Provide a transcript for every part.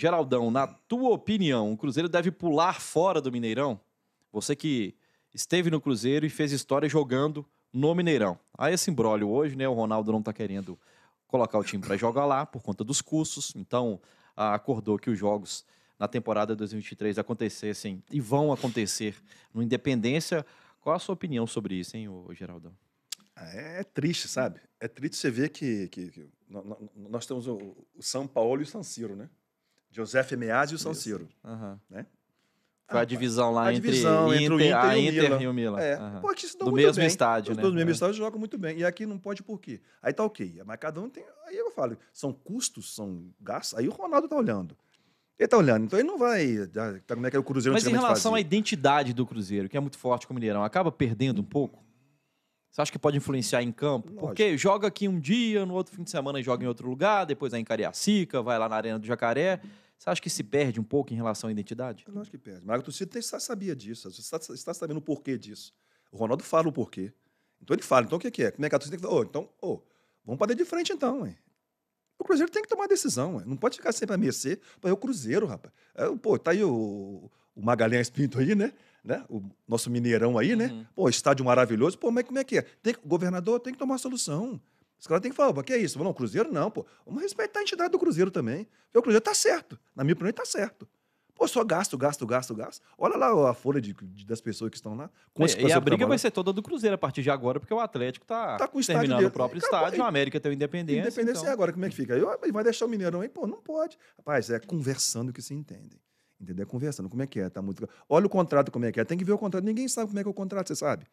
Geraldão, na tua opinião, o Cruzeiro deve pular fora do Mineirão? Você que esteve no Cruzeiro e fez história jogando no Mineirão. Há esse imbróglio hoje, né? O Ronaldo não está querendo colocar o time para jogar lá por conta dos custos. Então, acordou que os jogos na temporada 2023 acontecessem e vão acontecer no Independência. Qual a sua opinião sobre isso, hein, Geraldão? É, é triste, sabe? É triste você ver que, que, que nós temos o, São Paulo e o San Ciro, né? José Meazzi e o São Isso. Ciro. Uhum. Né? Foi ah, a divisão lá a entre, divisão, Inter, entre, o Inter, Inter e o Milan. É. Uhum. Pô, do mesmo bem. estádio, Os né? Do mesmo é. estádio jogam muito bem. E aqui não pode por quê? Aí tá ok. Mas cada um tem. Aí eu falo, são custos, são gastos. Aí o Ronaldo tá olhando. Ele tá olhando, então ele não vai. Ah, tá, como é que é o Cruzeiro Mas em relação fazia. à identidade do Cruzeiro, que é muito forte com o Mineirão, acaba perdendo um pouco? Você acha que pode influenciar em campo? Lógico. Porque joga aqui um dia, no outro fim de semana joga em outro lugar, depois aí é em Cariacica, vai lá na Arena do Jacaré. Você acha que se perde um pouco em relação à identidade? Eu acho que perde. Mas a torcida sabia disso, você está, está sabendo o porquê disso. O Ronaldo fala o porquê. Então ele fala, então o que, é? é? Como é que a torcida tem que falar? Oh, então, oh, vamos para de frente então, hein? O Cruzeiro tem que tomar decisão, ué. não pode ficar sempre a mercê. é o Cruzeiro, rapaz. É, pô, tá aí o, o Magalhães Pinto aí, né? né? O nosso Mineirão aí, né? uhum. né? Pô, estádio maravilhoso. Pô, mas como é que é? Tem, o governador tem que tomar solução. Os caras têm que falar, o que é isso? Não, Cruzeiro não, pô. Vamos respeitar a entidade do Cruzeiro também. Porque o Cruzeiro tá certo. Na minha opinião, tá certo. Pô, só gasto, gasto, gasto, gasto. Olha lá a folha de, de, das pessoas que estão lá. É, e a briga vai ser toda do Cruzeiro a partir de agora, porque o Atlético tá, tá com o terminando dele. o próprio é, estádio, e, a América tem o Independência. Independência é então... é agora, como é que fica? Ele vai deixar o Mineirão aí? Pô, não pode. Rapaz, é conversando que se entendem. Entendeu? É conversando, como é que é, tá muito. Olha o contrato, como é que é. Tem que ver o contrato. Ninguém sabe como é que é o contrato, você sabe.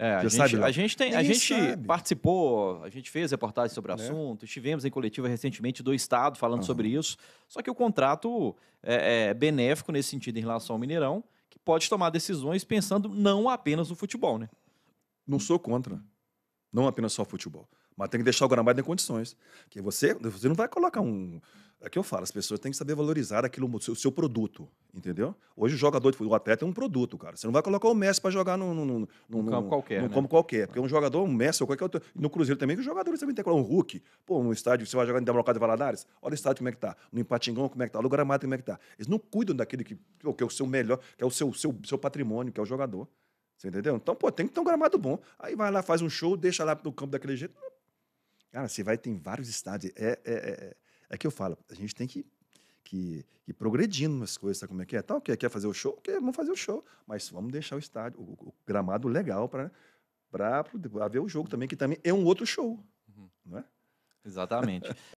É, a, gente, sabe, a gente, tem, a gente participou, a gente fez reportagem sobre o é. assunto, estivemos em coletiva recentemente do Estado falando uhum. sobre isso. Só que o contrato é, é, benéfico nesse sentido em relação ao Mineirão, que pode tomar decisões pensando não apenas no futebol, né? Não sou contra. Não apenas só futebol. Mas tem que deixar o gramado em condições. Porque você, você não vai colocar um. É que eu falo, as pessoas têm que saber valorizar aquilo, o seu, produto, entendeu? Hoje o jogador de futebol, o atleta é um produto, cara. Você não vai colocar o Messi para jogar num, num, num, num qualquer. Num né? qualquer. Porque um jogador, um Messi ou qualquer outro. No Cruzeiro também, que o jogador também tem que colocar. Um Hulk, pô, um estádio você vai jogar em Democrata de Valadares, olha o estádio como é que tá. No Empatingão, como é que tá. No Gramado, como é que tá. Eles não cuidam daquilo que, que é o seu melhor, que é o seu, seu, seu patrimônio, que é o jogador. Você entendeu? Então, pô, tem que ter um gramado bom. Aí vai lá, faz um show, deixa lá no campo daquele jeito Cara, você vai, tem vários estádios. É, é, é, é, é que eu falo, a gente tem que, que, que progredindo nas coisas, sabe como é que é? Tá, ok, quer fazer o show? Ok, vamos fazer o show. Mas vamos deixar o estádio, o, o gramado legal para para ver o jogo também, que também é um outro show, uhum. não é? Exatamente.